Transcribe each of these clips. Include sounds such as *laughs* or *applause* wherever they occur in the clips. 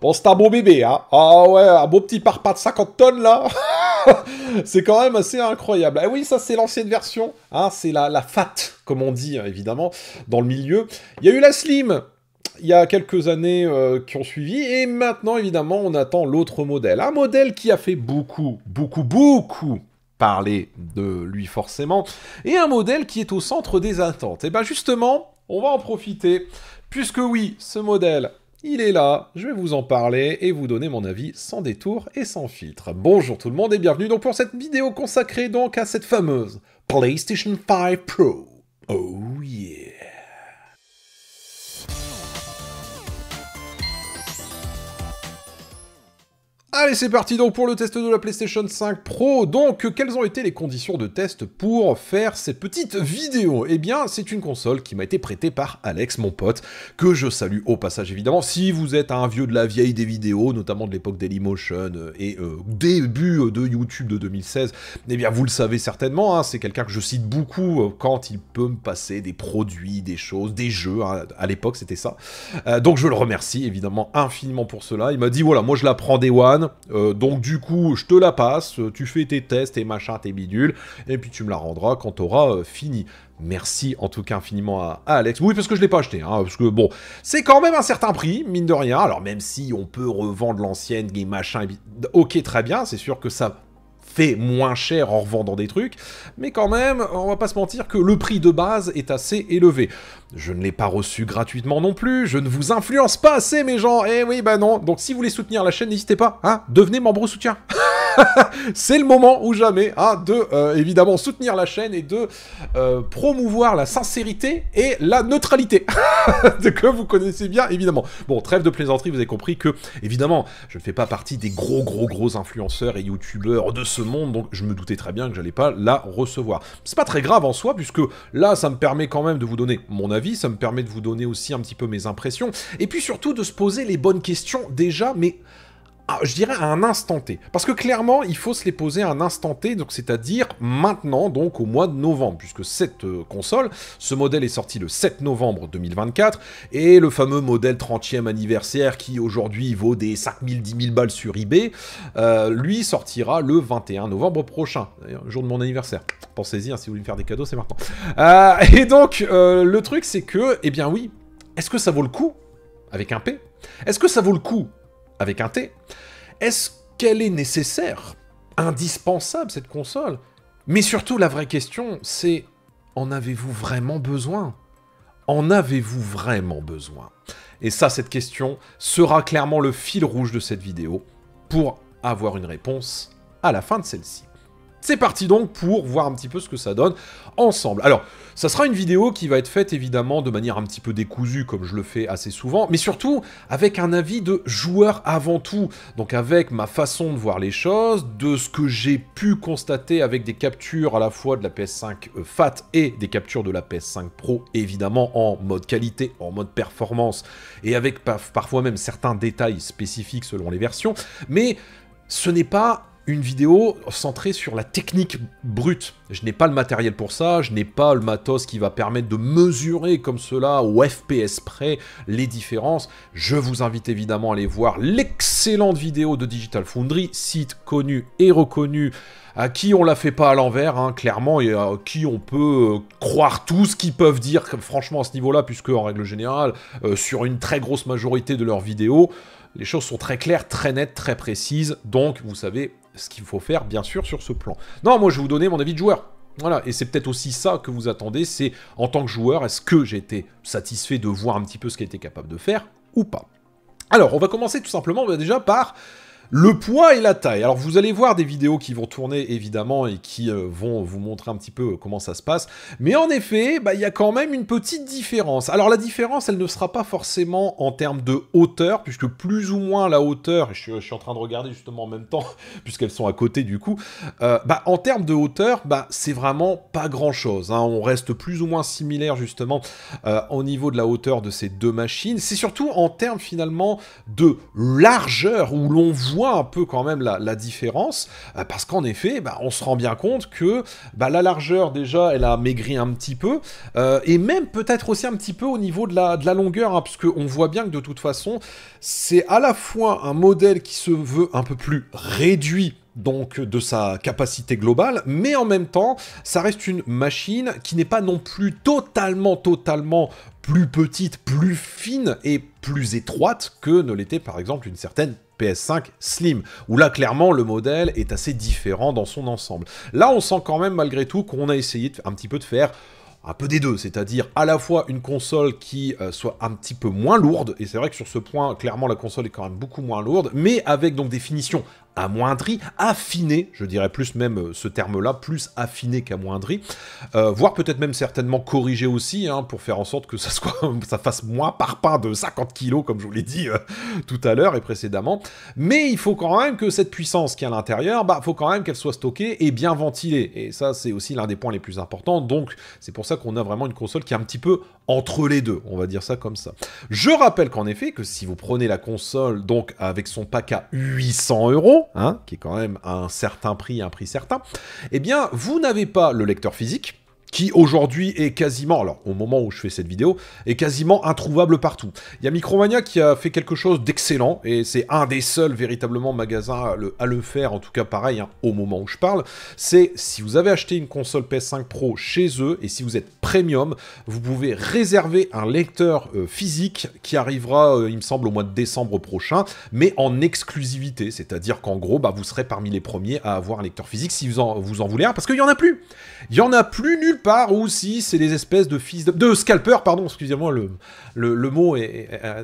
Bon, c'est un beau bébé, hein. Ah ouais, un beau petit parpa de 50 tonnes, là. *laughs* c'est quand même assez incroyable. Ah oui, ça, c'est l'ancienne version. Hein, c'est la, la fat, comme on dit, hein, évidemment, dans le milieu. Il y a eu la slim, il y a quelques années euh, qui ont suivi, et maintenant, évidemment, on attend l'autre modèle. Un modèle qui a fait beaucoup, beaucoup, beaucoup parler de lui forcément, et un modèle qui est au centre des attentes. Et eh ben, justement, on va en profiter Puisque oui, ce modèle, il est là, je vais vous en parler et vous donner mon avis sans détour et sans filtre. Bonjour tout le monde et bienvenue donc pour cette vidéo consacrée donc à cette fameuse PlayStation 5 Pro. Oh yeah Allez, c'est parti donc pour le test de la PlayStation 5 Pro. Donc, quelles ont été les conditions de test pour faire cette petite vidéo Eh bien, c'est une console qui m'a été prêtée par Alex, mon pote, que je salue au passage évidemment. Si vous êtes un vieux de la vieille des vidéos, notamment de l'époque Dailymotion euh, et euh, début euh, de YouTube de 2016, eh bien, vous le savez certainement, hein, c'est quelqu'un que je cite beaucoup quand il peut me passer des produits, des choses, des jeux. Hein. à l'époque, c'était ça. donc, je le remercie évidemment infiniment pour cela. Il m'a dit, voilà, moi je la prends des One euh, donc du coup, je te la passe, tu fais tes tests, et machin, tes bidules, et puis tu me la rendras quand tu auras euh, fini. Merci en tout cas infiniment à, Alex. Oui, parce que je l'ai pas acheté, hein, parce que bon, c'est quand même un certain prix, mine de rien. Alors même si on peut revendre l'ancienne, game machin, ok, très bien, c'est sûr que ça fait moins cher en revendant des trucs, mais quand même, on va pas se mentir que le prix de base est assez élevé. Je ne l'ai pas reçu gratuitement non plus, je ne vous influence pas assez mes gens, eh oui bah non, donc si vous voulez soutenir la chaîne, n'hésitez pas, hein, devenez membre au soutien *laughs* c'est le moment ou jamais hein, de euh, évidemment soutenir la chaîne et de euh, promouvoir la sincérité et la neutralité *laughs* que vous connaissez bien évidemment. Bon, trêve de plaisanterie, vous avez compris que évidemment, je ne fais pas partie des gros gros gros influenceurs et youtubeurs de ce monde, donc je me doutais très bien que j'allais pas la recevoir. C'est pas très grave en soi puisque là ça me permet quand même de vous donner mon avis ça me permet de vous donner aussi un petit peu mes impressions, et puis surtout de se poser les bonnes questions déjà, mais ah, je dirais à un instant T. Parce que clairement, il faut se les poser à un instant T, donc c'est-à-dire maintenant, donc au mois de novembre, puisque cette euh, console, ce modèle est sorti le 7 novembre 2024, et le fameux modèle 30e anniversaire qui aujourd'hui vaut des 5000, 10 000 balles sur eBay, euh, lui sortira le 21 novembre prochain, jour de mon anniversaire. Pensez-y, hein, si vous voulez me faire des cadeaux, c'est maintenant. Euh, et donc, le truc, c'est que, eh bien oui, est-ce que ça vaut le coup, avec un P, est-ce que ça vaut le coup avec un T, est-ce qu'elle est nécessaire Indispensable cette console Mais surtout la vraie question c'est en avez-vous vraiment besoin En avez-vous vraiment besoin Et ça cette question sera clairement le fil rouge de cette vidéo pour avoir une réponse à la fin de celle-ci. C'est parti donc pour voir un petit peu ce que ça donne ensemble. Alors, ça sera une vidéo qui va être faite évidemment de manière un petit peu décousue, comme je le fais assez souvent, mais surtout avec un avis de joueur avant tout, donc avec ma façon de voir les choses, de ce que j'ai pu constater avec des captures à la fois de la PS5 euh, FAT et des captures de la PS5 Pro, évidemment en mode qualité, en mode performance, et avec parfois même certains détails spécifiques selon les versions, mais ce n'est pas une vidéo centrée sur la technique brute. Je n'ai pas le matériel pour ça, je n'ai pas le matos qui va permettre de mesurer comme cela au FPS près les différences. Je vous invite évidemment à aller voir l'excellente vidéo de Digital Foundry, site connu et reconnu à qui on la fait pas à l'envers, hein, clairement, et à qui on peut euh, croire tout ce qu'ils peuvent dire, franchement, à ce niveau-là, puisque en règle générale, euh, sur une très grosse majorité de leurs vidéos, les choses sont très claires, très nettes, très précises, donc vous savez ce qu'il faut faire, bien sûr, sur ce plan. Non, moi, je vais vous donner mon avis de joueur. Voilà, et c'est peut-être aussi ça que vous attendez, c'est en tant que joueur, est-ce que j'ai été satisfait de voir un petit peu ce qu'elle était capable de faire ou pas Alors, on va commencer tout simplement bah, déjà par le poids et la taille. Alors vous allez voir des vidéos qui vont tourner évidemment et qui euh, vont vous montrer un petit peu euh, comment ça se passe. Mais en effet, bah, il y a quand même une petite différence. Alors la différence, elle ne sera pas forcément en termes de hauteur, puisque plus ou moins la hauteur, je suis, en train de regarder justement en même temps, *laughs* puisqu'elles sont à côté du coup, euh, bah, en termes de hauteur, bah, c'est vraiment pas grand-chose. Hein. On reste plus ou moins similaire justement au niveau de la hauteur de ces deux machines. C'est surtout en termes finalement de largeur où l'on voit un peu quand même la, différence, euh, parce qu'en effet, bah, on se rend bien compte que bah, la largeur, déjà, elle a maigri un petit peu, euh, et même peut-être aussi un petit peu au niveau de la, longueur, hein, parce qu'on voit bien que de toute façon, c'est à la fois un modèle qui se veut un peu plus réduit donc de sa capacité globale, mais en même temps, ça reste une machine qui n'est pas non plus totalement, totalement plus petite, plus fine et plus étroite que ne l'était par exemple une certaine PS5 Slim, où là clairement le modèle est assez différent dans son ensemble. Là on sent quand même malgré tout qu'on a essayé un petit peu de faire un peu des deux, c'est-à-dire à la fois une console qui euh, soit un petit peu moins lourde, et c'est vrai que sur ce point, clairement, la console est quand même beaucoup moins lourde, mais avec donc des finitions amoindri, affiné, je dirais plus même euh, ce terme-là, plus affiné qu'amoindri, euh, voire peut-être même certainement corrigé aussi, hein, pour faire en sorte que ça, soit, *laughs* ça fasse moins par pain de 50 kg, comme je vous l'ai dit euh, tout à l'heure et précédemment. Mais il faut quand même que cette puissance qui est à l'intérieur, bah, faut quand même qu'elle soit stockée et bien ventilée. Et ça, c'est aussi l'un des points les plus importants, donc c'est pour ça qu'on a vraiment une console qui est un petit peu entre les deux, on va dire ça comme ça. Je rappelle qu'en effet, que si vous prenez la console donc avec son pack à 800 euros, Hein, qui est quand même à un certain prix, un prix certain, eh bien, vous n'avez pas le lecteur physique, qui aujourd'hui est quasiment, alors au moment où je fais cette vidéo, est quasiment introuvable partout. Il y a Micromania qui a fait quelque chose d'excellent, et c'est un des seuls véritablement magasins à le, à faire, en tout cas pareil, hein, au moment où je parle, c'est si vous avez acheté une console PS5 Pro chez eux, et si vous êtes premium, vous pouvez réserver un lecteur euh, physique qui arrivera, euh, il me semble, au mois de décembre prochain, mais en exclusivité, c'est-à-dire qu'en gros, bah, vous serez parmi les premiers à avoir un lecteur physique si vous en, vous en voulez un, parce qu'il n'y en a plus Il n'y en a plus nulle ou si c'est des espèces de fils de, scalpeurs, pardon, excusez-moi, le, le, mot a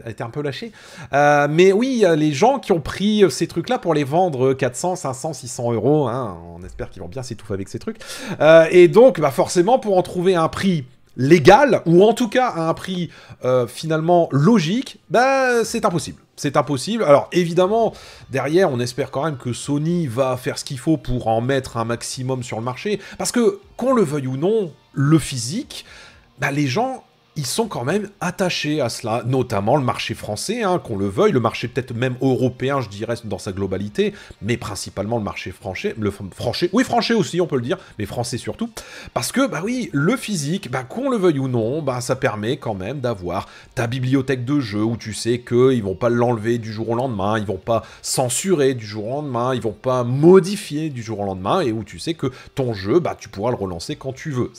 été un peu lâché. Euh, mais oui, les gens qui ont pris ces trucs-là pour les vendre 400, 500, 600 euros, hein, on espère qu'ils vont bien s'étouffer avec ces trucs. Euh, et donc, bah forcément, pour en trouver un prix légal, ou en tout cas à un prix euh, finalement logique, bah, c'est impossible. C'est impossible. Alors évidemment, derrière, on espère quand même que Sony va faire ce qu'il faut pour en mettre un maximum sur le marché. Parce que, qu'on le veuille ou non, le physique, bah, les gens ils sont quand même attachés à cela, notamment le marché français, hein, qu'on le veuille, le marché peut-être même européen, je dirais, dans sa globalité, mais principalement le marché français, le français, oui, français aussi, on peut le dire, mais français surtout, parce que, bah oui, le physique, bah, qu'on le veuille ou non, bah, ça permet quand même d'avoir ta bibliothèque de jeux où tu sais qu'ils vont pas l'enlever du jour au lendemain, ils vont pas censurer du jour au lendemain, ils vont pas modifier du jour au lendemain, et où tu sais que ton jeu, bah, tu pourras le relancer quand tu veux.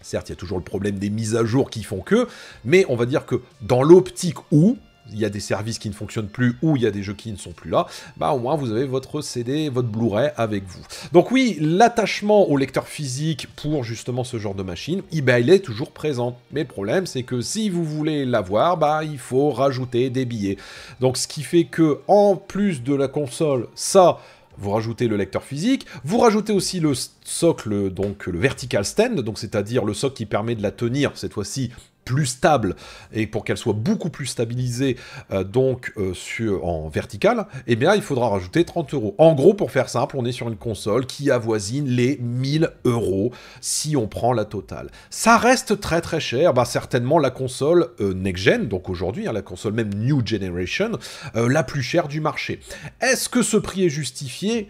Certes, il y a toujours le problème des mises à jour qui font que, mais on va dire que dans l'optique où il y a des services qui ne fonctionnent plus ou il y a des jeux qui ne sont plus là, bah au moins vous avez votre CD, votre Blu-ray avec vous. Donc oui, l'attachement au lecteur physique pour justement ce genre de machine, eh ben, il est toujours présent. Mais le problème, c'est que si vous voulez l'avoir, bah il faut rajouter des billets. Donc ce qui fait que en plus de la console, ça vous rajoutez le lecteur physique, vous rajoutez aussi le socle, donc le vertical stand, donc c'est-à-dire le socle qui permet de la tenir cette fois-ci plus stable et pour qu'elle soit beaucoup plus stabilisée euh, donc euh, sur, en verticale, eh bien il faudra rajouter 30 euros. En gros, pour faire simple, on est sur une console qui avoisine les 1000 euros si on prend la totale. Ça reste très très cher, bah, certainement la console euh, next-gen, donc aujourd'hui, hein, la console même new generation, la plus chère du marché. Est-ce que ce prix est justifié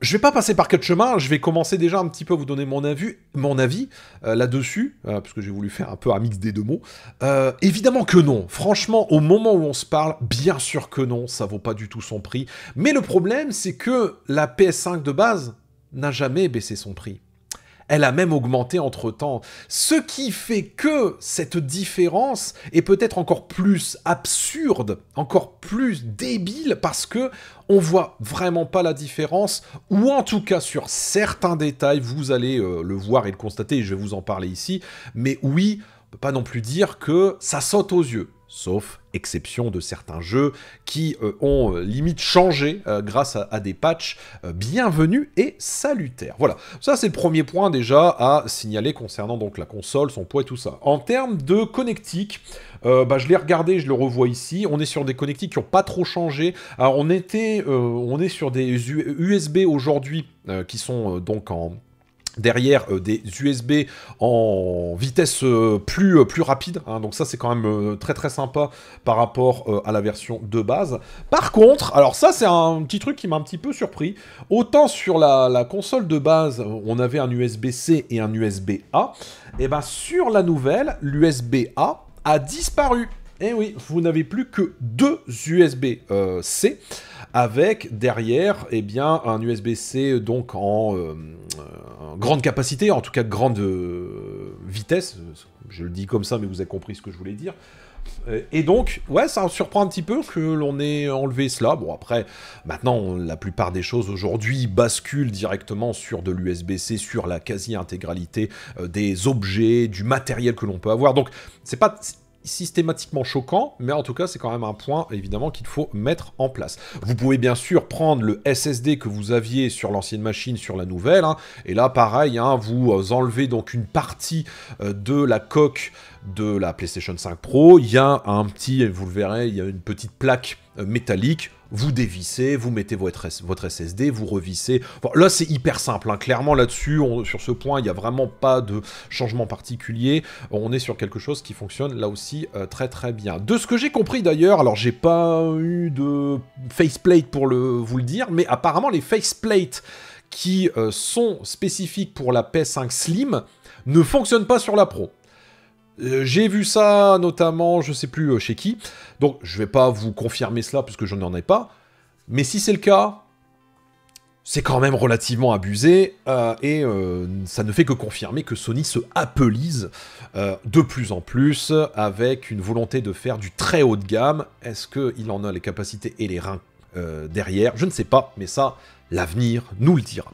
je vais pas passer par quatre chemins, je vais commencer déjà un petit peu à vous donner mon avis, euh, là-dessus, puisque euh, parce que j'ai voulu faire un peu un mix des deux mots. Euh, évidemment que non, franchement, au moment où on se parle, bien sûr que non, ça vaut pas du tout son prix. Mais le problème, c'est que la PS5 de base n'a jamais baissé son prix. Elle a même augmenté entre-temps. Ce qui fait que cette différence est peut-être encore plus absurde, encore plus débile, parce que on voit vraiment pas la différence, ou en tout cas sur certains détails, vous allez euh, le voir et le constater, et je vais vous en parler ici, mais oui, on peut pas non plus dire que ça saute aux yeux sauf exception de certains jeux qui euh, ont euh, limite changé euh, grâce à, des patchs bienvenus et salutaires. Voilà, ça c'est le premier point déjà à signaler concernant donc la console, son poids et tout ça. En termes de connectique, bah, je l'ai regardé, je le revois ici, on est sur des connectiques qui n'ont pas trop changé. Alors on était, on est sur des USB aujourd'hui qui sont donc en derrière euh, des USB en vitesse euh, plus, euh, plus rapide. Hein. donc ça c'est quand même très très sympa par rapport à la version de base. Par contre, alors ça c'est un petit truc qui m'a un petit peu surpris. Autant sur la, console de base, on avait un USB-C et un USB-A. Et eh bien sur la nouvelle, l'USB-A a disparu. Et eh oui, vous n'avez plus que deux USB-C euh, avec derrière eh bien, un USB-C donc euh, euh, en grande capacité, en tout cas grande vitesse. Je le dis comme ça, mais vous avez compris ce que je voulais dire. Et donc, ouais, ça surprend un petit peu que l'on ait enlevé cela. Bon, après, maintenant, la plupart des choses aujourd'hui basculent directement sur de l'USB-C, sur la quasi-intégralité des objets, du matériel que l'on peut avoir. Donc, c'est pas systématiquement choquant, mais en tout cas, c'est quand même un point évidemment qu'il faut mettre en place. Vous pouvez bien sûr prendre le SSD que vous aviez sur l'ancienne machine, sur la nouvelle, hein, et là, pareil, hein, vous euh, enlevez donc une partie euh, de la coque de la PlayStation 5 Pro. Il y a un petit, vous le verrez, il y a une petite plaque euh, métallique vous dévissez, vous mettez votre, votre SSD, vous revissez. là, c'est hyper simple. Hein. Clairement, là-dessus, sur ce point, il n'y a vraiment pas de changement particulier. On est sur quelque chose qui fonctionne là aussi euh, très très bien. De ce que j'ai compris d'ailleurs, alors j'ai pas eu de faceplate pour le, vous le dire, mais apparemment les faceplates qui euh, sont spécifiques pour la PS5 Slim ne fonctionnent pas sur la Pro. Euh, j'ai vu ça notamment, je sais plus euh, chez qui. Donc je vais pas vous confirmer cela puisque je n'en ai pas. Mais si c'est le cas, c'est quand même relativement abusé euh, et ça ne fait que confirmer que Sony se appelise de plus en plus avec une volonté de faire du très haut de gamme. Est-ce qu'il en a les capacités et les reins derrière Je ne sais pas, mais ça, l'avenir nous le dira.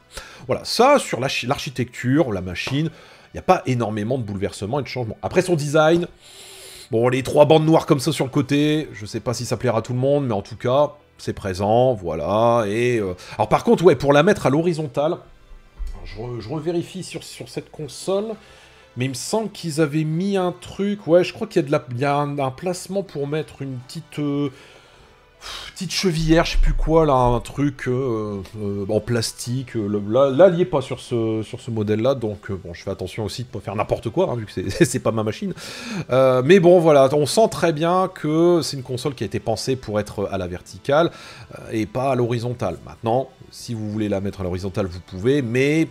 Voilà, ça sur l'architecture, la machine n'y a pas énormément de bouleversements et de changements. Après son design, bon, les trois bandes noires comme ça sur le côté, je sais pas si ça plaira à tout le monde, mais en tout cas, c'est présent, voilà. Et euh, Alors par contre, ouais, pour la mettre à l'horizontale, je, revérifie sur, cette console, mais il me semble qu'ils avaient mis un truc, ouais, je crois qu'il y a, de la... un, placement pour mettre une petite... Euh, petite chevillère, je sais plus quoi, là, un truc euh, euh, en plastique. Euh, là, il pas sur ce, sur ce modèle-là, donc bon, je fais attention aussi de pas faire n'importe quoi, hein, vu que *laughs* c'est pas ma machine. mais bon, voilà, on sent très bien que c'est une console qui a été pensée pour être à la verticale et pas à l'horizontale. Maintenant, si vous voulez la mettre à l'horizontale, vous pouvez, mais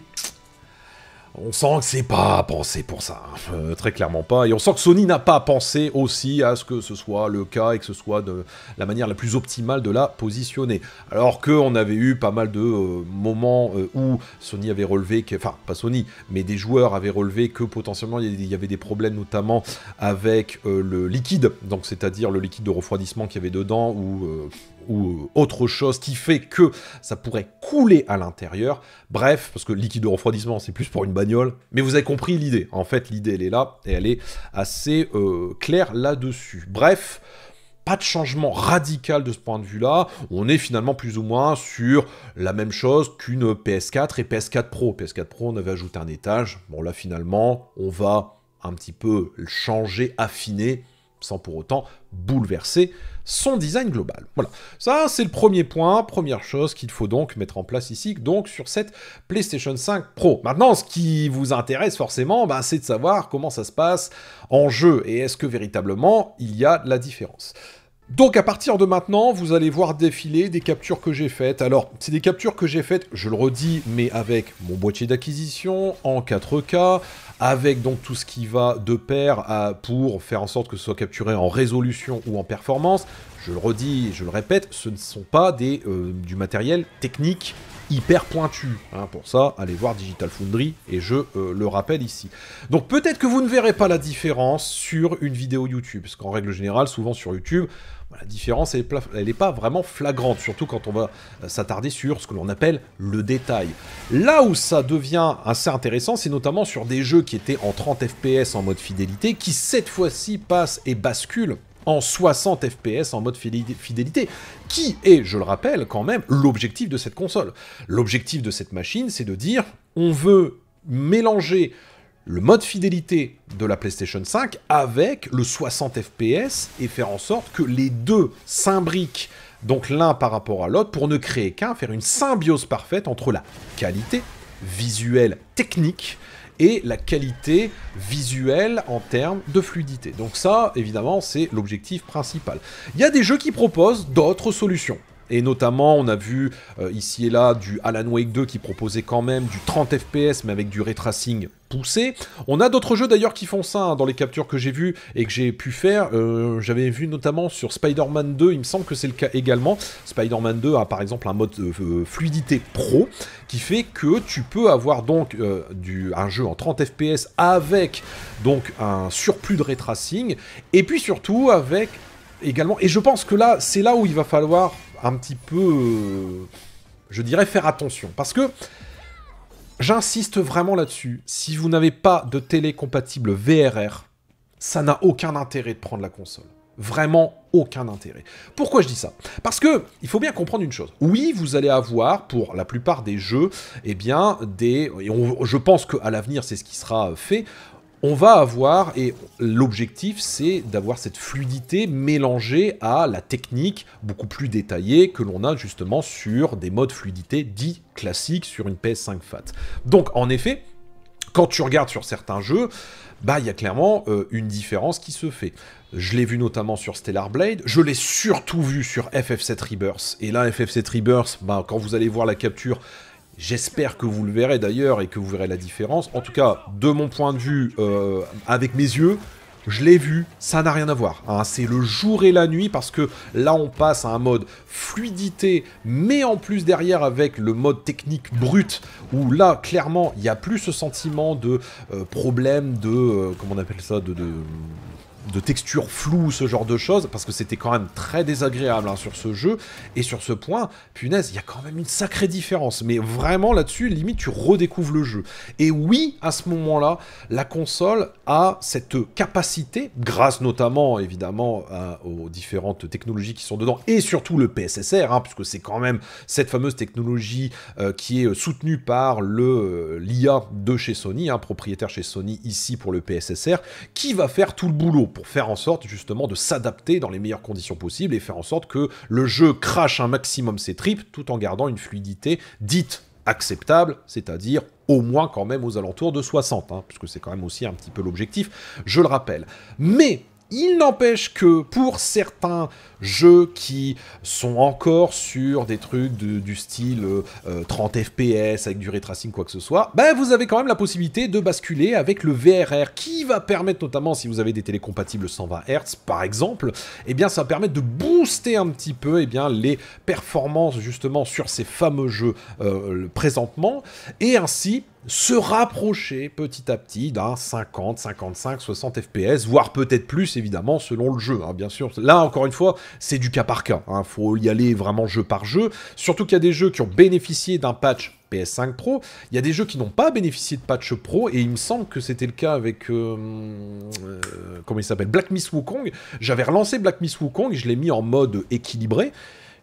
on sent que c'est pas pensé pour ça, hein. euh, très clairement pas. Et on sent que Sony n'a pas pensé aussi à ce que ce soit le cas et que ce soit de la manière la plus optimale de la positionner. Alors qu'on avait eu pas mal de euh, moments euh, où Sony avait relevé, que, enfin pas Sony, mais des joueurs avaient relevé que potentiellement il y avait des problèmes notamment avec le liquide, donc c'est-à-dire le liquide de refroidissement qu'il y avait dedans, ou ou euh, autre chose qui fait que ça pourrait couler à l'intérieur. Bref, parce que liquide de refroidissement, c'est plus pour une bagnole. Mais vous avez compris l'idée. En fait, l'idée, elle est là et elle est assez euh, claire là-dessus. Bref, pas de changement radical de ce point de vue-là. On est finalement plus ou moins sur la même chose qu'une PS4 et PS4 Pro. PS4 Pro, on avait ajouté un étage. Bon, là, finalement, on va un petit peu le changer, affiner, sans pour autant bouleverser son design global. Voilà, ça c'est le premier point, première chose qu'il faut donc mettre en place ici, donc sur cette PlayStation 5 Pro. Maintenant, ce qui vous intéresse forcément, bah, c'est de savoir comment ça se passe en jeu, et est-ce que véritablement il y a la différence. Donc à partir de maintenant, vous allez voir défiler des captures que j'ai faites. Alors, c'est des captures que j'ai faites, je le redis, mais avec mon boîtier d'acquisition en 4K, avec donc tout ce qui va de pair à, pour faire en sorte que ce soit capturé en résolution ou en performance. Je le redis, je le répète, ce ne sont pas des, euh, du matériel technique hyper pointu. Hein. pour ça, allez voir Digital Foundry, et je euh, le rappelle ici. Donc peut-être que vous ne verrez pas la différence sur une vidéo YouTube, parce qu'en règle générale, souvent sur YouTube, la différence, elle n'est pas vraiment flagrante, surtout quand on va euh, s'attarder sur ce que l'on appelle le détail. Là où ça devient assez intéressant, c'est notamment sur des jeux qui étaient en 30 FPS en mode fidélité, qui cette fois-ci passent et basculent en 60 FPS en mode fidélité, qui est, je le rappelle quand même, l'objectif de cette console. L'objectif de cette machine, c'est de dire, on veut mélanger le mode fidélité de la PlayStation 5 avec le 60 FPS et faire en sorte que les deux s'imbriquent, donc l'un par rapport à l'autre, pour ne créer qu'un, faire une symbiose parfaite entre la qualité visuelle technique et la qualité visuelle en termes de fluidité. Donc ça, évidemment, c'est l'objectif principal. Il y a des jeux qui proposent d'autres solutions. Et notamment, on a vu euh, ici et là du Alan Wake 2 qui proposait quand même du 30 FPS, mais avec du Tracing poussé. On a d'autres jeux d'ailleurs qui font ça hein, dans les captures que j'ai vues et que j'ai pu faire. Euh, j'avais vu notamment sur Spider-Man 2, il me semble que c'est le cas également. Spider-Man 2 a par exemple un mode euh, fluidité pro qui fait que tu peux avoir donc du, un jeu en 30 fps avec donc un surplus de Tracing. et puis surtout avec également, et je pense que là c'est là où il va falloir un petit peu, euh, je dirais, faire attention. Parce que j'insiste vraiment là-dessus, si vous n'avez pas de télé compatible VRR, ça n'a aucun intérêt de prendre la console. Vraiment aucun intérêt. Pourquoi je dis ça Parce que il faut bien comprendre une chose. Oui, vous allez avoir pour la plupart des jeux, et eh bien, des. Et je pense qu'à l'avenir, c'est ce qui sera fait on va avoir, et l'objectif c'est d'avoir cette fluidité mélangée à la technique beaucoup plus détaillée que l'on a justement sur des modes fluidité dits classiques sur une PS5 FAT. Donc en effet, quand tu regardes sur certains jeux, bah il y a clairement euh, une différence qui se fait. Je l'ai vu notamment sur Stellar Blade, je l'ai surtout vu sur FF7 Rebirth. Et là, FF7 Rebirth, bah, quand vous allez voir la capture, J'espère que vous le verrez d'ailleurs et que vous verrez la différence. En tout cas, de mon point de vue, euh, avec mes yeux, je l'ai vu, ça n'a rien à voir. Hein. C'est le jour et la nuit parce que là on passe à un mode fluidité, mais en plus derrière avec le mode technique brut, où là clairement il n'y a plus ce sentiment de euh, problème de... Euh, comment on appelle ça de de textures floues, ce genre de choses, parce que c'était quand même très désagréable hein, sur ce jeu. Et sur ce point, punaise, il y a quand même une sacrée différence. Mais vraiment là-dessus, limite, tu redécouvres le jeu. Et oui, à ce moment-là, la console a cette capacité, grâce notamment évidemment aux différentes technologies qui sont dedans, et surtout le PSSR, hein, puisque c'est quand même cette fameuse technologie euh, qui est euh, soutenue par le euh, l'IA de chez Sony, hein, propriétaire chez Sony ici pour le PSSR, qui va faire tout le boulot. Pour faire en sorte justement de s'adapter dans les meilleures conditions possibles et faire en sorte que le jeu crache un maximum ses tripes tout en gardant une fluidité dite acceptable, c'est-à-dire au moins quand même aux alentours de 60, hein, puisque c'est quand même aussi un petit peu l'objectif, je le rappelle. Mais il n'empêche que pour certains jeux qui sont encore sur des trucs du style 30 euh, euh, FPS avec du retracing quoi que ce soit, ben vous avez quand même la possibilité de basculer avec le VRR qui va permettre notamment si vous avez des télécompatibles 120 Hz par exemple, eh bien ça va permettre de booster un petit peu eh bien les performances justement sur ces fameux jeux euh, présentement et ainsi se rapprocher petit à petit d'un 50, 55, 60 FPS, voire peut-être plus évidemment selon le jeu, hein, bien sûr. Là encore une fois, c'est du cas par cas, il hein. faut y aller vraiment jeu par jeu, surtout qu'il y a des jeux qui ont bénéficié d'un patch PS5 Pro, il y a des jeux qui n'ont pas bénéficié de patch pro, et il me semble que c'était le cas avec, euh, euh, comment il s'appelle, Black Miss Wukong, j'avais relancé Black Miss Wukong, je l'ai mis en mode équilibré,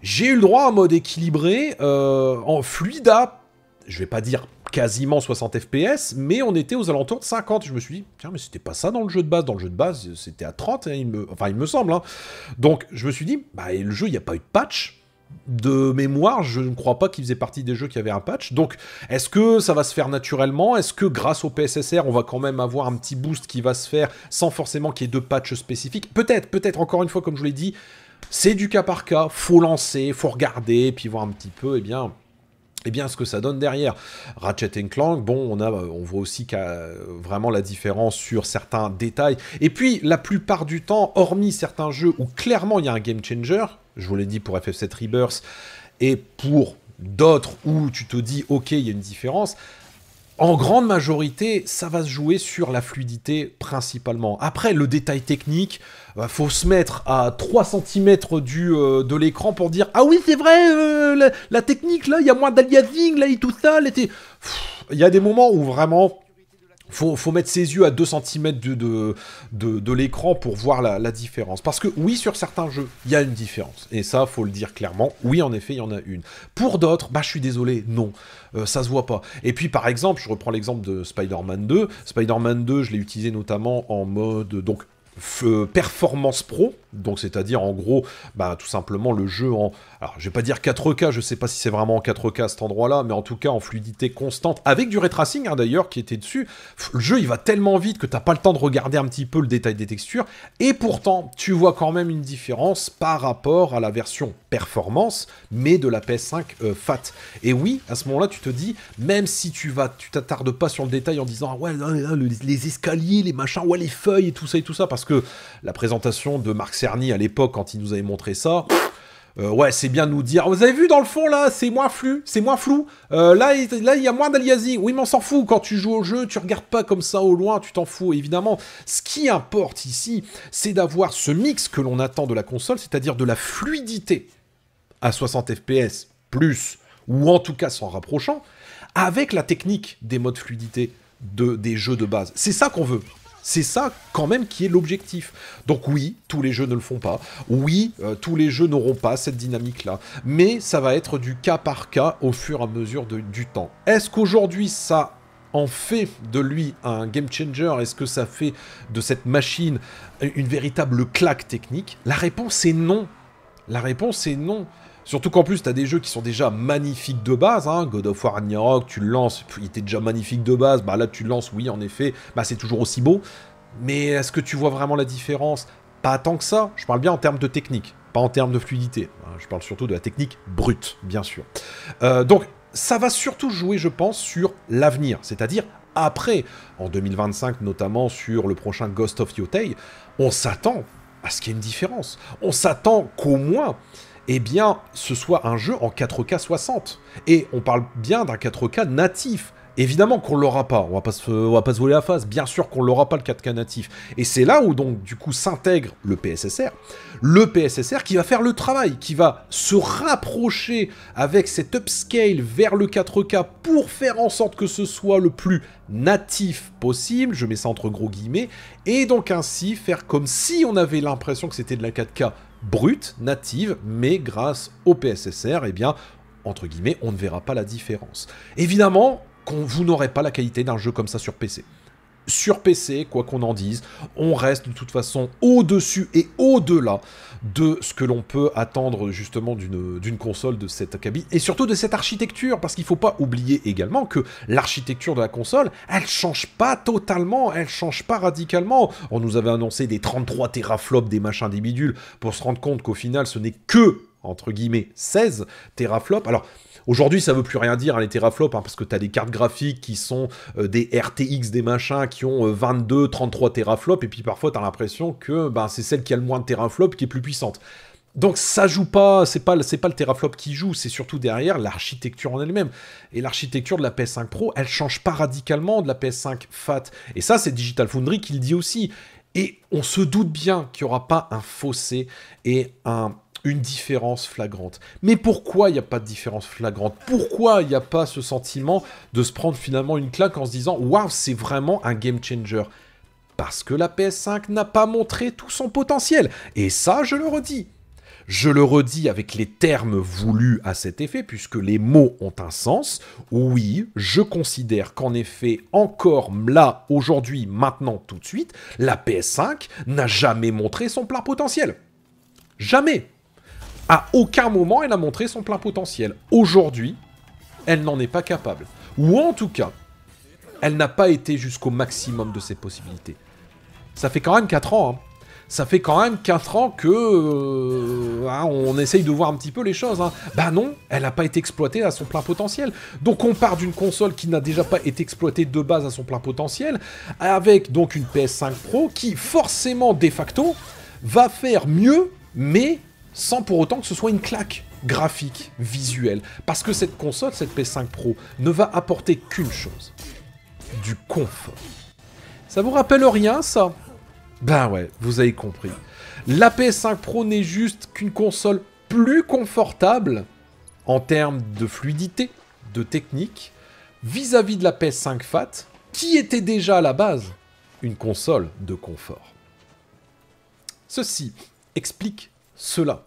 j'ai eu le droit à un mode équilibré, euh, en fluida, je vais pas dire quasiment 60 FPS, mais on était aux alentours de 50. Je me suis dit, tiens, mais c'était pas ça dans le jeu de base. Dans le jeu de base, c'était à 30, hein, il me... enfin, il me semble. Hein. Donc, je me suis dit, bah, le jeu, il n'y a pas eu de patch. De mémoire, je ne crois pas qu'il faisait partie des jeux qui avaient un patch. Donc, est-ce que ça va se faire naturellement Est-ce que grâce au PSSR, on va quand même avoir un petit boost qui va se faire sans forcément qu'il y ait de patch spécifique Peut-être, peut-être, encore une fois, comme je l'ai dit, c'est du cas par cas. Faut lancer, faut regarder, puis voir un petit peu, et eh bien, et eh bien, ce que ça donne derrière, Ratchet Clank, bon, on, a, on voit aussi a vraiment la différence sur certains détails. Et puis, la plupart du temps, hormis certains jeux où clairement il y a un game changer, je vous l'ai dit pour FF7 Rebirth, et pour d'autres où tu te dis, ok, il y a une différence, en grande majorité, ça va se jouer sur la fluidité principalement. Après, le détail technique, bah, faut se mettre à 3 cm du, euh, de l'écran pour dire « Ah oui, c'est vrai, euh, la, technique, là, il y a moins d'aliasing, là, et tout ça, Il y a des moments où vraiment faut, faut mettre ses yeux à 2 cm de, l'écran pour voir la, différence. Parce que oui, sur certains jeux, il y a une différence. Et ça, faut le dire clairement. Oui, en effet, il y en a une. Pour d'autres, bah, je suis désolé, non. Euh, ça se voit pas. Et puis, par exemple, je reprends l'exemple de Spider-Man 2. Spider-Man 2, je l'ai utilisé notamment en mode... Donc, euh, performance pro, donc c'est-à-dire en gros, bah, tout simplement le jeu en alors je vais pas dire 4K, je sais pas si c'est vraiment en 4K à cet endroit-là, mais en tout cas en fluidité constante, avec du retracing hein, d'ailleurs qui était dessus. Le jeu il va tellement vite que t'as pas le temps de regarder un petit peu le détail des textures, et pourtant tu vois quand même une différence par rapport à la version performance, mais de la PS5 euh, fat. Et oui, à ce moment-là tu te dis, même si tu vas, tu t'attardes pas sur le détail en disant ah ouais ah, ah, les escaliers, les machins, ouais les feuilles et tout ça et tout ça, parce que la présentation de Marc Cerny à l'époque quand il nous avait montré ça. Euh, ouais, c'est bien de nous dire, vous avez vu dans le fond là, c'est moins flou, c'est moins flou. Euh, là, il y a moins d'aliasing. Oui, mais on s'en fout. Quand tu joues au jeu, tu regardes pas comme ça au loin, tu t'en fous évidemment. Ce qui importe ici, c'est d'avoir ce mix que l'on attend de la console, c'est-à-dire de la fluidité à 60 FPS plus, ou en tout cas s'en rapprochant, avec la technique des modes fluidité de, des jeux de base. C'est ça qu'on veut. C'est ça quand même qui est l'objectif. Donc oui, tous les jeux ne le font pas. Oui, euh, tous les jeux n'auront pas cette dynamique-là. Mais ça va être du cas par cas au fur et à mesure du temps. Est-ce qu'aujourd'hui ça en fait de lui un game changer Est-ce que ça fait de cette machine une véritable claque technique La réponse est non. La réponse est non. Surtout qu'en plus, tu as des jeux qui sont déjà magnifiques de base. Hein. God of War Ragnarok, tu le lances, il était déjà magnifique de base. Bah là, tu le lances, oui, en effet, bah c'est toujours aussi beau. Mais est-ce que tu vois vraiment la différence Pas tant que ça. Je parle bien en termes de technique, pas en termes de fluidité. Hein. Je parle surtout de la technique brute, bien sûr. Euh, donc, ça va surtout jouer, je pense, sur l'avenir, c'est-à-dire après, en 2025 notamment sur le prochain Ghost of Yotei, on s'attend à ce qu'il y ait une différence. On s'attend qu'au moins eh bien, ce soit un jeu en 4K 60. Et on parle bien d'un 4K natif. Évidemment qu'on l'aura pas, on va va pas se voler la face, bien sûr qu'on l'aura pas le 4K natif. Et c'est là où donc du coup s'intègre le PSSR, le PSSR qui va faire le travail, qui va se rapprocher avec cet upscale vers le 4K pour faire en sorte que ce soit le plus natif possible, je mets ça entre gros guillemets, et donc ainsi faire comme si on avait l'impression que c'était de la 4K brute, native, mais grâce au PSSR, eh bien, entre guillemets, on ne verra pas la différence. Évidemment, qu'on vous n'aurez pas la qualité d'un jeu comme ça sur PC sur PC, quoi qu'on en dise. On reste de toute façon au-dessus et au-delà de ce que l'on peut attendre justement d'une console de cette cabine et surtout de cette architecture parce qu'il ne faut pas oublier également que l'architecture de la console elle ne change pas totalement, elle ne change pas radicalement. On nous avait annoncé des 33 teraflops, des machins, des bidules pour se rendre compte qu'au final ce n'est que entre guillemets 16 teraflops. Alors Aujourd'hui, ça veut plus rien dire à hein, les teraflops, hein, parce que tu as des cartes graphiques qui sont euh, des RTX, des machins, qui ont 22, euh, 33 teraflops, et puis parfois, tu as l'impression que ben, c'est celle qui a le moins de teraflops qui est plus puissante. Donc ça joue pas, c'est pas, pas le teraflop qui joue, c'est surtout derrière l'architecture en elle-même. Et l'architecture de la PS5 Pro, elle change pas radicalement de la PS5 Fat. Et ça, c'est Digital Foundry qui le dit aussi. Et on se doute bien qu'il n'y aura pas un fossé et un une différence flagrante. Mais pourquoi il n'y a pas de différence flagrante Pourquoi il n'y a pas ce sentiment de se prendre finalement une claque en se disant Waouh, c'est vraiment un game changer Parce que la PS5 n'a pas montré tout son potentiel. Et ça, je le redis. Je le redis avec les termes voulus à cet effet, puisque les mots ont un sens. Oui, je considère qu'en effet, encore là, aujourd'hui, maintenant, tout de suite, la PS5 n'a jamais montré son plein potentiel. Jamais à aucun moment, elle a montré son plein potentiel. Aujourd'hui, elle n'en est pas capable. Ou en tout cas, elle n'a pas été jusqu'au maximum de ses possibilités. Ça fait quand même 4 ans. Hein. Ça fait quand même 4 ans que... Euh, hein, on essaye de voir un petit peu les choses. Hein. Bah non, elle n'a pas été exploitée à son plein potentiel. Donc on part d'une console qui n'a déjà pas été exploitée de base à son plein potentiel, avec donc une PS5 Pro qui forcément, de facto, va faire mieux, mais sans pour autant que ce soit une claque graphique, visuelle. Parce que cette console, cette PS5 Pro, ne va apporter qu'une chose. Du confort. Ça vous rappelle rien, ça Ben ouais, vous avez compris. La PS5 Pro n'est juste qu'une console plus confortable en termes de fluidité, de technique, vis-à-vis de la PS5 Fat, qui était déjà à la base une console de confort. Ceci explique cela.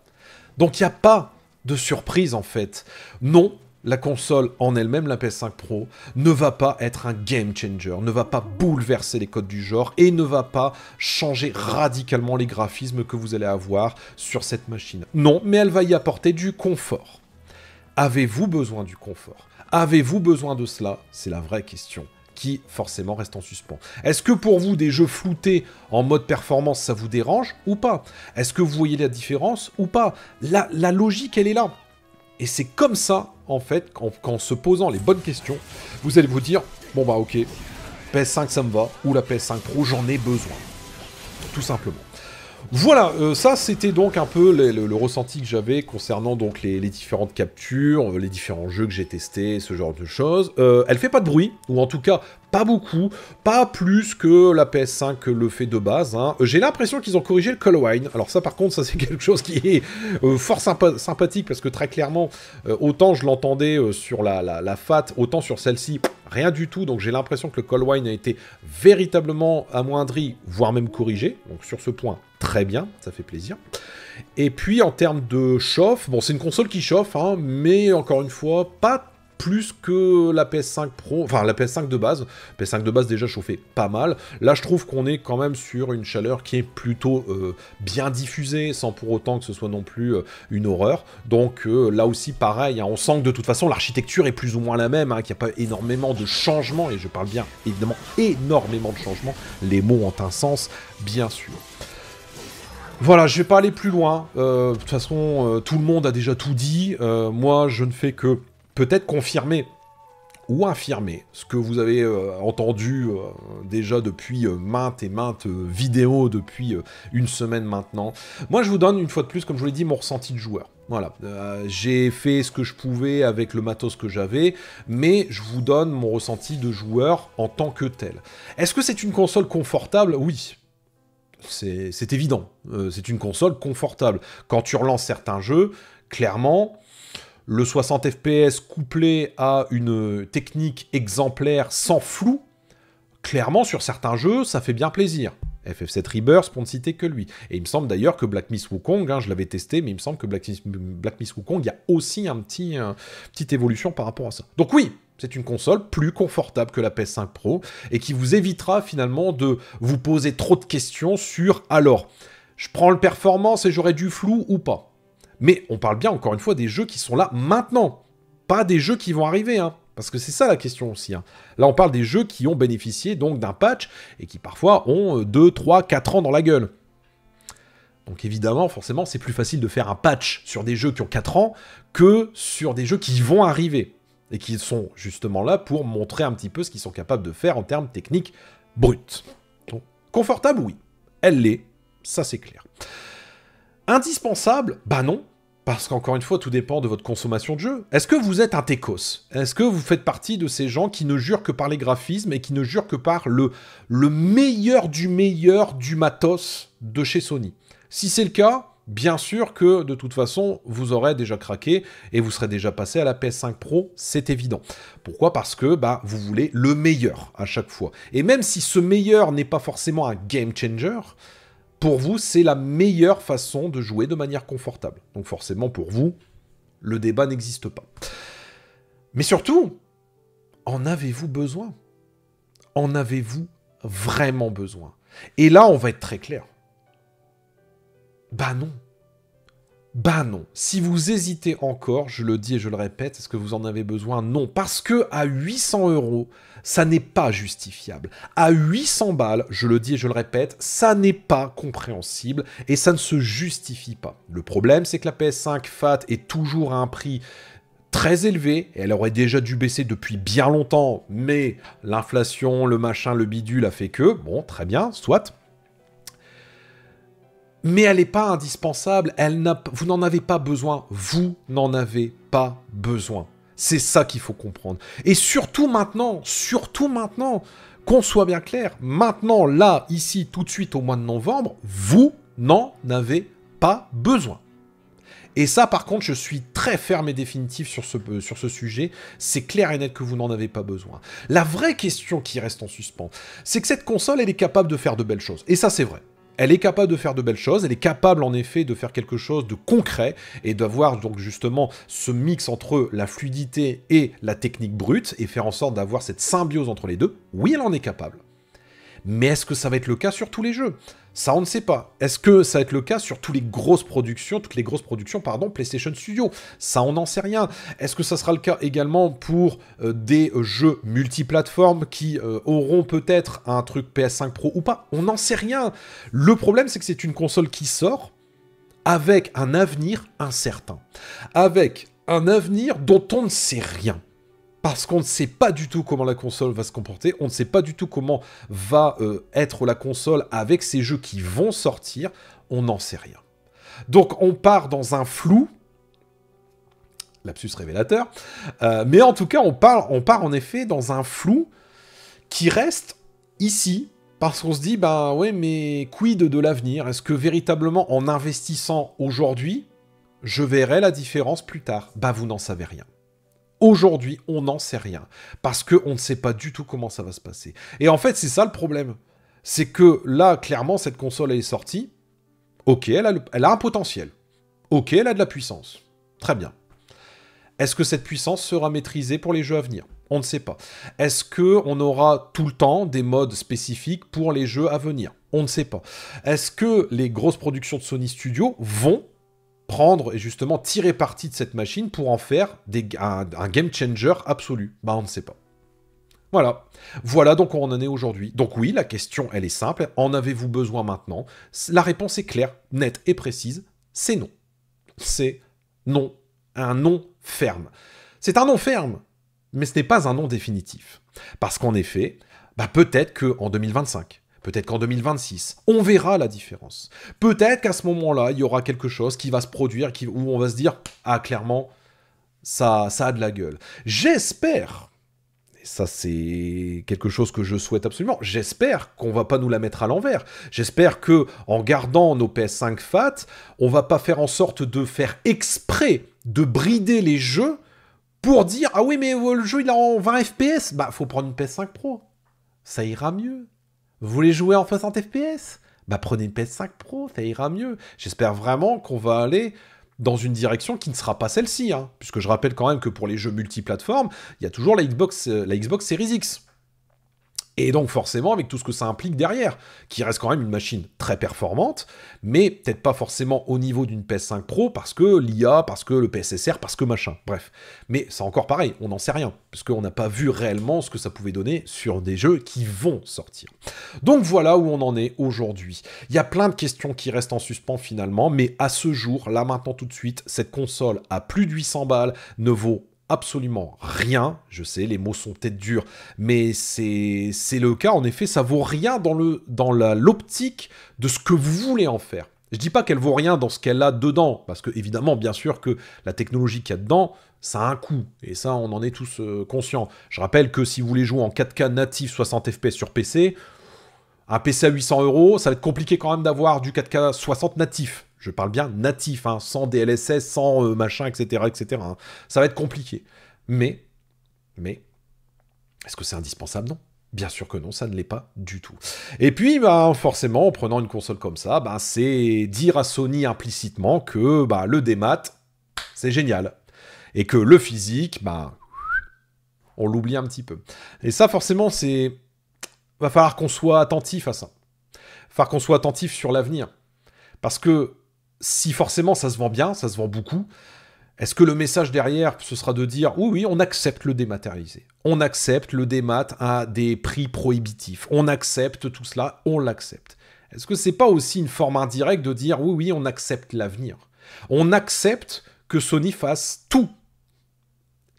Donc il n'y a pas de surprise en fait. Non, la console en elle-même, la PS5 Pro, ne va pas être un game changer, ne va pas bouleverser les codes du genre et ne va pas changer radicalement les graphismes que vous allez avoir sur cette machine. Non, mais elle va y apporter du confort. Avez-vous besoin du confort Avez-vous besoin de cela C'est la vraie question forcément reste en suspens. Est-ce que pour vous, des jeux floutés en mode performance, ça vous dérange ou pas Est-ce que vous voyez la différence ou pas la, logique, elle est là. Et c'est comme ça, en fait, qu'en se posant les bonnes questions, vous allez vous dire, bon bah ok, PS5 ça me va, ou la PS5 Pro, j'en ai besoin. Tout simplement. Voilà, euh, ça c'était donc un peu le, ressenti que j'avais concernant donc les, différentes captures, euh, les différents jeux que j'ai testés, ce genre de choses. Euh, elle fait pas de bruit, ou en tout cas pas beaucoup, pas plus que la PS5 le fait de base. Hein. Euh, j'ai l'impression qu'ils ont corrigé le call-wine, Alors ça par contre, ça c'est *laughs* quelque chose qui est euh, fort sympathique parce que très clairement, euh, autant je l'entendais sur la, FAT, autant sur celle-ci, rien du tout. Donc j'ai l'impression que le call-wine a été véritablement amoindri, voire même corrigé. Donc sur ce point, très bien, ça fait plaisir. Et puis en termes de chauffe, bon c'est une console qui chauffe, hein, mais encore une fois, pas plus que la PS5 Pro, enfin la PS5 de base. PS5 de base déjà chauffait pas mal. Là, je trouve qu'on est quand même sur une chaleur qui est plutôt euh, bien diffusée, sans pour autant que ce soit non plus euh, une horreur. Donc euh, là aussi, pareil, hein, on sent que de toute façon, l'architecture est plus ou moins la même, hein, qu'il n'y a pas énormément de changements, et je parle bien évidemment énormément de changements. Les mots ont un sens, bien sûr. Voilà, je vais pas aller plus loin. De toute façon, tout le monde a déjà tout dit. moi, je ne fais que peut-être confirmer ou affirmer ce que vous avez euh, entendu euh, déjà depuis euh, maintes et maintes vidéos depuis une semaine maintenant. Moi, je vous donne une fois de plus, comme je vous l'ai dit, mon ressenti de joueur. Voilà, j'ai fait ce que je pouvais avec le matos que j'avais, mais je vous donne mon ressenti de joueur en tant que tel. Est-ce que c'est une console confortable Oui, c'est évident. c'est une console confortable. Quand tu relances certains jeux, clairement, le 60 fps couplé à une technique exemplaire sans flou, clairement sur certains jeux, ça fait bien plaisir. FF7 Rebirth, pour ne citer que lui. Et il me semble d'ailleurs que Black Miss Wukong, hein, je l'avais testé, mais il me semble que Black, Miss Wukong, il y a aussi un petit, petite évolution par rapport à ça. Donc oui, c'est une console plus confortable que la PS5 Pro et qui vous évitera finalement de vous poser trop de questions sur alors, je prends le performance et j'aurai du flou ou pas mais on parle bien, encore une fois, des jeux qui sont là maintenant. Pas des jeux qui vont arriver, hein. Parce que c'est ça la question aussi. Hein. Là, on parle des jeux qui ont bénéficié donc d'un patch et qui parfois ont 2, 3, 4 ans dans la gueule. Donc évidemment, forcément, c'est plus facile de faire un patch sur des jeux qui ont 4 ans que sur des jeux qui vont arriver et qui sont justement là pour montrer un petit peu ce qu'ils sont capables de faire en termes techniques bruts. Donc, confortable, oui. Elle l'est, ça c'est clair. Indispensable, bah non, parce qu'encore une fois, tout dépend de votre consommation de jeu. Est-ce que vous êtes un Tecos Est-ce que vous faites partie de ces gens qui ne jurent que par les graphismes et qui ne jurent que par le, le meilleur du meilleur du matos de chez Sony Si c'est le cas, bien sûr que de toute façon, vous aurez déjà craqué et vous serez déjà passé à la PS5 Pro, c'est évident. Pourquoi Parce que bah, vous voulez le meilleur à chaque fois. Et même si ce meilleur n'est pas forcément un game changer, pour vous, c'est la meilleure façon de jouer de manière confortable. Donc forcément, pour vous, le débat n'existe pas. Mais surtout, en avez-vous besoin En avez-vous vraiment besoin Et là, on va être très clair. Bah non. Bah non. Si vous hésitez encore, je le dis et je le répète, est-ce que vous en avez besoin Non, parce que à 800 euros, ça n'est pas justifiable. À 800 balles, je le dis et je le répète, ça n'est pas compréhensible et ça ne se justifie pas. Le problème, c'est que la PS5 Fat est toujours à un prix très élevé. et elle aurait déjà dû baisser depuis bien longtemps, mais l'inflation, le machin, le bidule a fait que, bon, très bien, soit mais elle n'est pas indispensable, vous n'en avez pas besoin, vous n'en avez pas besoin. C'est ça qu'il faut comprendre. Et surtout maintenant, surtout maintenant, qu'on soit bien clair, maintenant, là, ici, tout de suite, au mois de novembre, vous n'en avez pas besoin. Et ça, par contre, je suis très ferme et définitif sur ce, euh, sur ce sujet. C'est clair et net que vous n'en avez pas besoin. La vraie question qui reste en suspens, c'est que cette console, elle est capable de faire de belles choses. Et ça, c'est vrai. Elle est capable de faire de belles choses, elle est capable en effet de faire quelque chose de concret et d'avoir donc justement ce mix entre la fluidité et la technique brute et faire en sorte d'avoir cette symbiose entre les deux. Oui, elle en est capable. Mais est-ce que ça va être le cas sur tous les jeux ça, on ne sait pas. Est-ce que ça va être le cas sur toutes les grosses productions, toutes les grosses productions, pardon, PlayStation Studio Ça, on n'en sait rien. Est-ce que ça sera le cas également pour euh, des jeux multiplateformes qui euh, auront peut-être un truc PS5 Pro ou pas On n'en sait rien. Le problème, c'est que c'est une console qui sort avec un avenir incertain, avec un avenir dont on ne sait rien parce qu'on ne sait pas du tout comment la console va se comporter, on ne sait pas du tout comment va euh, être la console avec ces jeux qui vont sortir, on n'en sait rien. Donc on part dans un flou, lapsus révélateur, euh, mais en tout cas on part, on part en effet dans un flou qui reste ici, parce qu'on se dit, ben ouais, mais quid de l'avenir Est-ce que véritablement en investissant aujourd'hui, je verrai la différence plus tard Bah ben, vous n'en savez rien. Aujourd'hui, on n'en sait rien. Parce qu'on ne sait pas du tout comment ça va se passer. Et en fait, c'est ça le problème. C'est que là, clairement, cette console, est sortie. Ok, elle a, elle a un potentiel. Ok, elle a de la puissance. Très bien. Est-ce que cette puissance sera maîtrisée pour les jeux à venir On ne sait pas. Est-ce que on aura tout le temps des modes spécifiques pour les jeux à venir On ne sait pas. Est-ce que les grosses productions de Sony Studio vont prendre et justement tirer parti de cette machine pour en faire un, game changer absolu Bah on ne sait pas. Voilà. Voilà donc où on en est aujourd'hui. Donc oui, la question elle est simple. En avez-vous besoin maintenant La réponse est claire, nette et précise. C'est non. C'est non. Un non ferme. C'est un non ferme, mais ce n'est pas un non définitif. Parce qu'en effet, bah, peut-être qu'en 2025, Peut-être qu'en 2026, on verra la différence. Peut-être qu'à ce moment-là, il y aura quelque chose qui va se produire, où on va se dire, ah clairement, ça, ça a de la gueule. J'espère, et ça c'est quelque chose que je souhaite absolument, j'espère qu'on va pas nous la mettre à l'envers. J'espère que en gardant nos PS5 FAT, on va pas faire en sorte de faire exprès de brider les jeux pour dire ah oui mais le jeu il est en 20 FPS, bah faut prendre une PS5 Pro. Ça ira mieux. Vous voulez jouer en 60 FPS Bah prenez une PS5 Pro, ça ira mieux. J'espère vraiment qu'on va aller dans une direction qui ne sera pas celle-ci, hein. puisque je rappelle quand même que pour les jeux multiplateformes, il y a toujours la Xbox, euh, la Xbox Series X. Et donc forcément avec tout ce que ça implique derrière, qui reste quand même une machine très performante, mais peut-être pas forcément au niveau d'une PS5 Pro parce que l'IA, parce que le PSSR, parce que machin, bref. Mais c'est encore pareil, on n'en sait rien, parce qu'on n'a pas vu réellement ce que ça pouvait donner sur des jeux qui vont sortir. Donc voilà où on en est aujourd'hui. Il y a plein de questions qui restent en suspens finalement, mais à ce jour, là maintenant tout de suite, cette console à plus de 800 balles ne vaut absolument rien. Je sais, les mots sont peut-être durs, mais c'est le cas. En effet, ça vaut rien dans l'optique dans de ce que vous voulez en faire. Je dis pas qu'elle vaut rien dans ce qu'elle a dedans, parce que évidemment, bien sûr que la technologie qu'il y a dedans, ça a un coût, et ça, on en est tous euh, conscients. Je rappelle que si vous voulez jouer en 4K natif 60 FPS sur PC, un PC à 800 euros, ça va être compliqué quand même d'avoir du 4K 60 natif. Je parle bien natif, hein, sans DLSS, sans euh, machin, etc. etc. Hein. Ça va être compliqué. Mais, mais, est-ce que c'est indispensable Non. Bien sûr que non, ça ne l'est pas du tout. Et puis, bah, forcément, en prenant une console comme ça, bah, c'est dire à Sony implicitement que bah, le démat, c'est génial. Et que le physique, bah, on l'oublie un petit peu. Et ça, forcément, c'est... va falloir qu'on soit attentif à ça. Va falloir qu'on soit attentif sur l'avenir. Parce que si forcément ça se vend bien, ça se vend beaucoup, est-ce que le message derrière, ce sera de dire oui, oui, on accepte le dématérialisé, on accepte le démat à des prix prohibitifs, on accepte tout cela, on l'accepte. Est-ce que c'est pas aussi une forme indirecte de dire oui, oui, on accepte l'avenir, on accepte que Sony fasse tout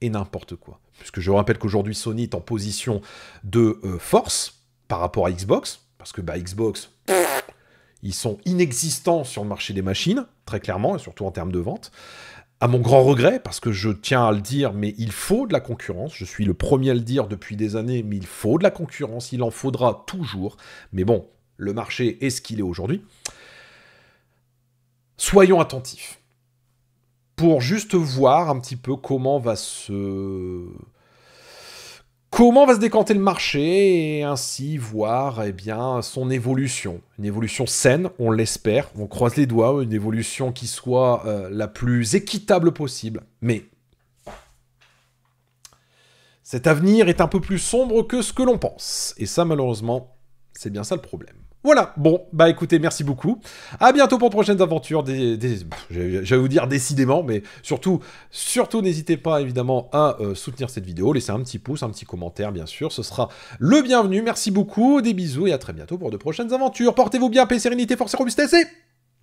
et n'importe quoi, puisque je rappelle qu'aujourd'hui Sony est en position de euh, force par rapport à Xbox, parce que bah, Xbox, ils sont inexistants sur le marché des machines, très clairement, et surtout en termes de vente. À mon grand regret, parce que je tiens à le dire, mais il faut de la concurrence. Je suis le premier à le dire depuis des années, mais il faut de la concurrence. Il en faudra toujours. Mais bon, le marché est ce qu'il est aujourd'hui. Soyons attentifs pour juste voir un petit peu comment va se comment va se décanter le marché et ainsi voir eh bien, son évolution. Une évolution saine, on l'espère, on croise les doigts, une évolution qui soit euh, la plus équitable possible. Mais cet avenir est un peu plus sombre que ce que l'on pense. Et ça, malheureusement, c'est bien ça le problème. Voilà, bon, bah écoutez, merci beaucoup. À bientôt pour de prochaines aventures. Des, des J'allais vous dire décidément, mais surtout, surtout n'hésitez pas évidemment à euh, soutenir cette vidéo. Laissez un petit pouce, un petit commentaire, bien sûr. Ce sera le bienvenu. Merci beaucoup, des bisous et à très bientôt pour de prochaines aventures. Portez-vous bien, paix, sérénité, force et robustesse et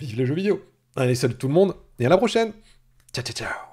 vive le jeu vidéo. Allez, salut tout le monde et à la prochaine. Ciao, ciao, ciao.